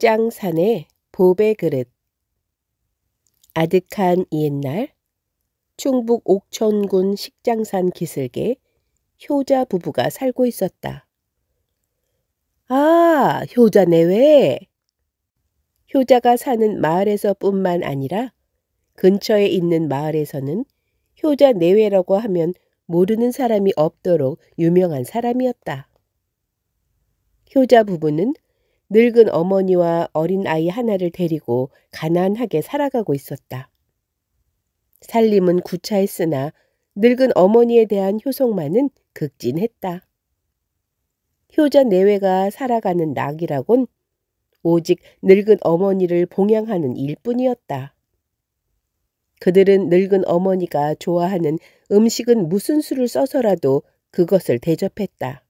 백장산의 보배 그릇 아득한 옛날 충북 옥천군 식장산 기슭에 효자 부부가 살고 있었다. 아, 효자네 왜? 효자가 사는 마을에서뿐만 아니라 근처에 있는 마을에서는 효자 내외라고 하면 모르는 사람이 없도록 유명한 사람이었다. 효자 부부는 늙은 어머니와 어린 아이 하나를 데리고 가난하게 살아가고 있었다. 살림은 구차했으나 늙은 어머니에 대한 효성만은 극진했다. 효자 내외가 살아가는 낙이라곤 오직 늙은 어머니를 봉양하는 일뿐이었다. 그들은 늙은 어머니가 좋아하는 음식은 무슨 수를 써서라도 그것을 대접했다.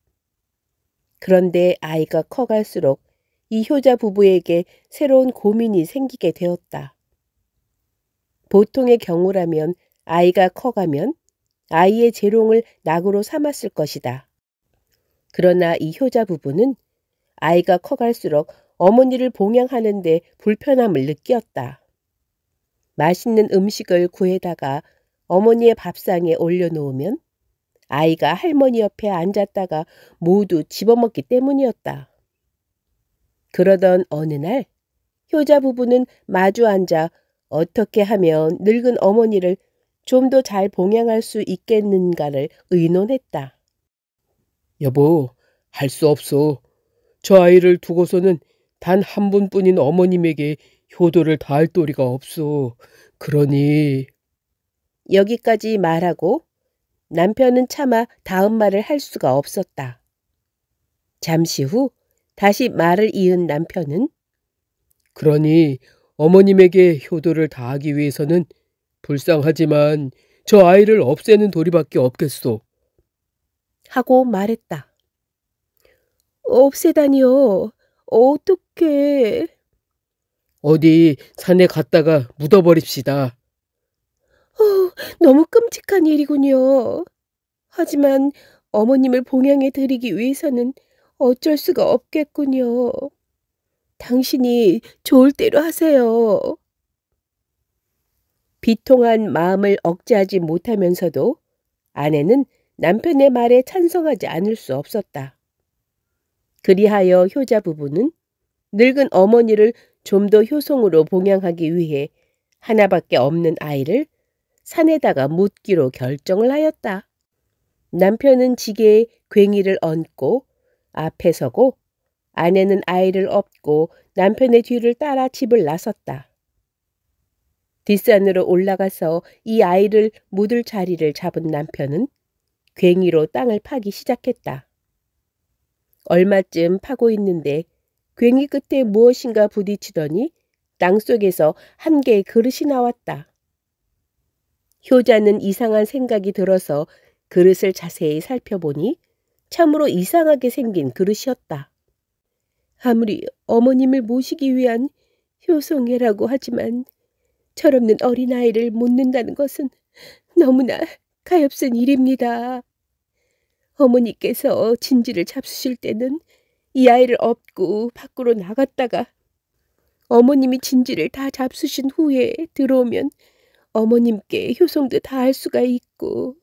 그런데 아이가 커갈수록 이효자 부부에게 새로운 고민이 생기게 되었다. 보통의 경우라면 아이가 커가면 아이의 재롱을 낙으로 삼았을 것이다. 그러나 이효자 부부는 아이가 커갈수록 어머니를 봉양하는데 불편함을 느꼈다. 맛있는 음식을 구해다가 어머니의 밥상에 올려놓으면 아이가 할머니 옆에 앉았다가 모두 집어먹기 때문이었다. 그러던 어느 날 효자 부부는 마주 앉아 어떻게 하면 늙은 어머니를 좀 더 잘 봉양할 수 있겠는가를 의논했다. 여보, 할 수없소저 아이를 두고서는 단 한 분뿐인 어머님에게 효도를 다할 도리가 없소 그러니... 여기까지 말하고 남편은 차마 다음 말을 할 수가 없었다. 잠시 후 다시 말을 이은 남편은 그러니 어머님에게 효도를 다하기 위해서는 불쌍하지만 저 아이를 없애는 도리밖에 없겠소. 하고 말했다. 없애다니요. 어떻게? 어디 산에 갔다가 묻어버립시다. 어, 너무 끔찍한 일이군요. 하지만 어머님을 봉양해 드리기 위해서는 어쩔 수가 없겠군요. 당신이 좋을 대로 하세요. 비통한 마음을 억제하지 못하면서도 아내는 남편의 말에 찬성하지 않을 수 없었다. 그리하여 효자 부부는 늙은 어머니를 좀 더 효성으로 봉양하기 위해 하나밖에 없는 아이를 산에다가 묻기로 결정을 하였다. 남편은 지게에 괭이를 얹고 앞에 서고 아내는 아이를 업고 남편의 뒤를 따라 집을 나섰다. 뒷산으로 올라가서 이 아이를 묻을 자리를 잡은 남편은 괭이로 땅을 파기 시작했다. 얼마쯤 파고 있는데 괭이 끝에 무엇인가 부딪히더니 땅 속에서 한 개의 그릇이 나왔다. 효자는 이상한 생각이 들어서 그릇을 자세히 살펴보니 참으로 이상하게 생긴 그릇이었다. 아무리 어머님을 모시기 위한 효성해라고 하지만 철없는 어린아이를 못는다는 것은 너무나 가엾은 일입니다. 어머니께서 진지를 잡수실 때는 이 아이를 업고 밖으로 나갔다가 어머님이 진지를 다 잡수신 후에 들어오면 어머님께 효성도 다 할 수가 있고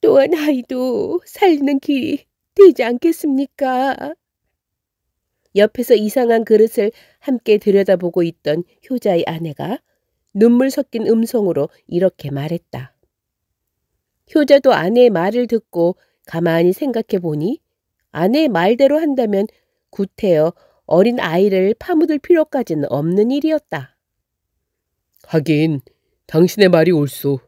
또한 아이도 살리는 길이 되지 않겠습니까? 옆에서 이상한 그릇을 함께 들여다보고 있던 효자의 아내가 눈물 섞인 음성으로 이렇게 말했다. 효자도 아내의 말을 듣고 가만히 생각해 보니 아내의 말대로 한다면 구태여 어린 아이를 파묻을 필요까지는 없는 일이었다. 하긴 당신의 말이 옳소.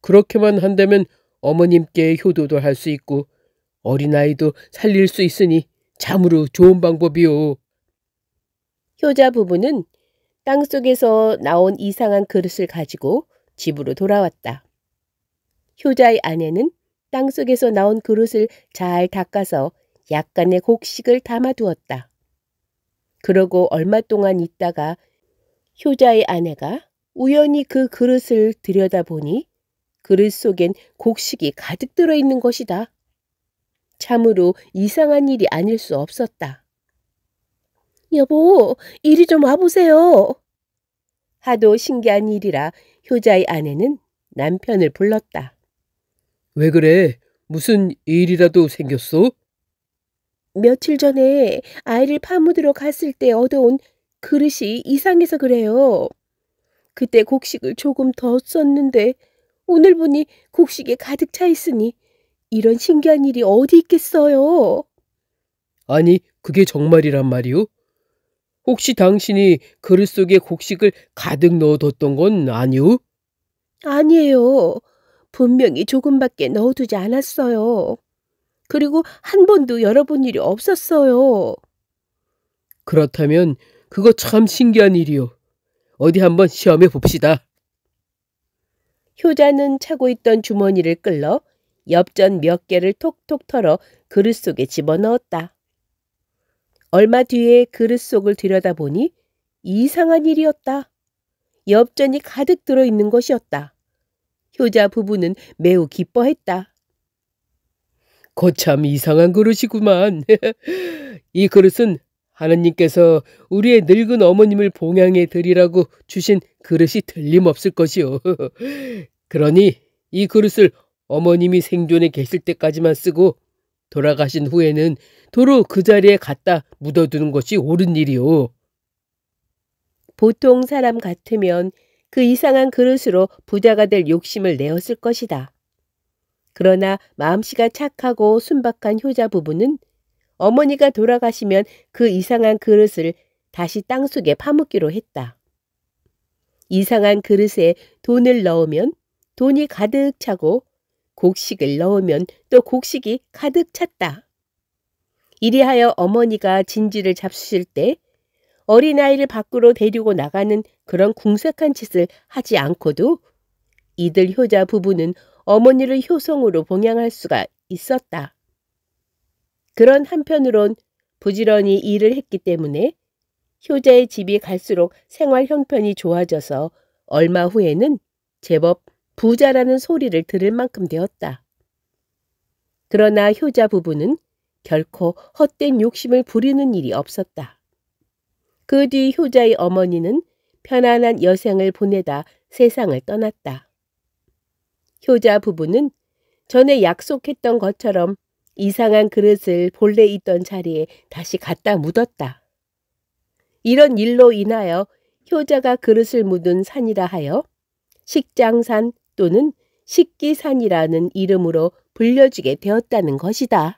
그렇게만 한다면 어머님께 효도도 할 수 있고 어린아이도 살릴 수 있으니 참으로 좋은 방법이오. 효자 부부는 땅속에서 나온 이상한 그릇을 가지고 집으로 돌아왔다. 효자의 아내는 땅속에서 나온 그릇을 잘 닦아서 약간의 곡식을 담아두었다. 그러고 얼마 동안 있다가 효자의 아내가 우연히 그 그릇을 들여다보니 그릇 속엔 곡식이 가득 들어있는 것이다. 참으로 이상한 일이 아닐 수 없었다. 여보, 이리 좀 와보세요. 하도 신기한 일이라 효자의 아내는 남편을 불렀다. 왜 그래? 무슨 일이라도 생겼어? 며칠 전에 아이를 파묻으러 갔을 때 얻어온 그릇이 이상해서 그래요. 그때 곡식을 조금 더 썼는데 오늘 보니 곡식에 가득 차 있으니 이런 신기한 일이 어디 있겠어요? 아니, 그게 정말이란 말이오? 혹시 당신이 그릇 속에 곡식을 가득 넣어뒀던 건 아니오? 아니에요. 분명히 조금밖에 넣어두지 않았어요. 그리고 한 번도 열어본 일이 없었어요. 그렇다면 그거 참 신기한 일이오 어디 한번 시험해 봅시다. 효자는 차고 있던 주머니를 끌러 엽전 몇 개를 톡톡 털어 그릇 속에 집어넣었다. 얼마 뒤에 그릇 속을 들여다보니 이상한 일이었다. 엽전이 가득 들어있는 것이었다. 효자 부부는 매우 기뻐했다. 거참 이상한 그릇이구만. 이 그릇은 하느님께서 우리의 늙은 어머님을 봉양해 드리라고 주신 그릇이 틀림없을 것이요. 그러니 이 그릇을 어머님이 생존에 계실 때까지만 쓰고 돌아가신 후에는 도로 그 자리에 갖다 묻어두는 것이 옳은 일이오. 보통 사람 같으면 그 이상한 그릇으로 부자가 될 욕심을 내었을 것이다. 그러나 마음씨가 착하고 순박한 효자 부부는 어머니가 돌아가시면 그 이상한 그릇을 다시 땅속에 파묻기로 했다. 이상한 그릇에 돈을 넣으면 돈이 가득 차고 곡식을 넣으면 또 곡식이 가득 찼다. 이리하여 어머니가 진지를 잡수실 때 어린아이를 밖으로 데리고 나가는 그런 궁색한 짓을 하지 않고도 이들 효자 부부는 어머니를 효성으로 봉양할 수가 있었다. 그런 한편으론 부지런히 일을 했기 때문에 효자의 집이 갈수록 생활 형편이 좋아져서 얼마 후에는 제법 부자라는 소리를 들을 만큼 되었다. 그러나 효자 부부는 결코 헛된 욕심을 부리는 일이 없었다. 그 뒤 효자의 어머니는 편안한 여생을 보내다 세상을 떠났다. 효자 부부는 전에 약속했던 것처럼 이상한 그릇을 본래 있던 자리에 다시 갖다 묻었다. 이런 일로 인하여 효자가 그릇을 묻은 산이라 하여 식장산 또는 식기산이라는 이름으로 불려지게 되었다는 것이다.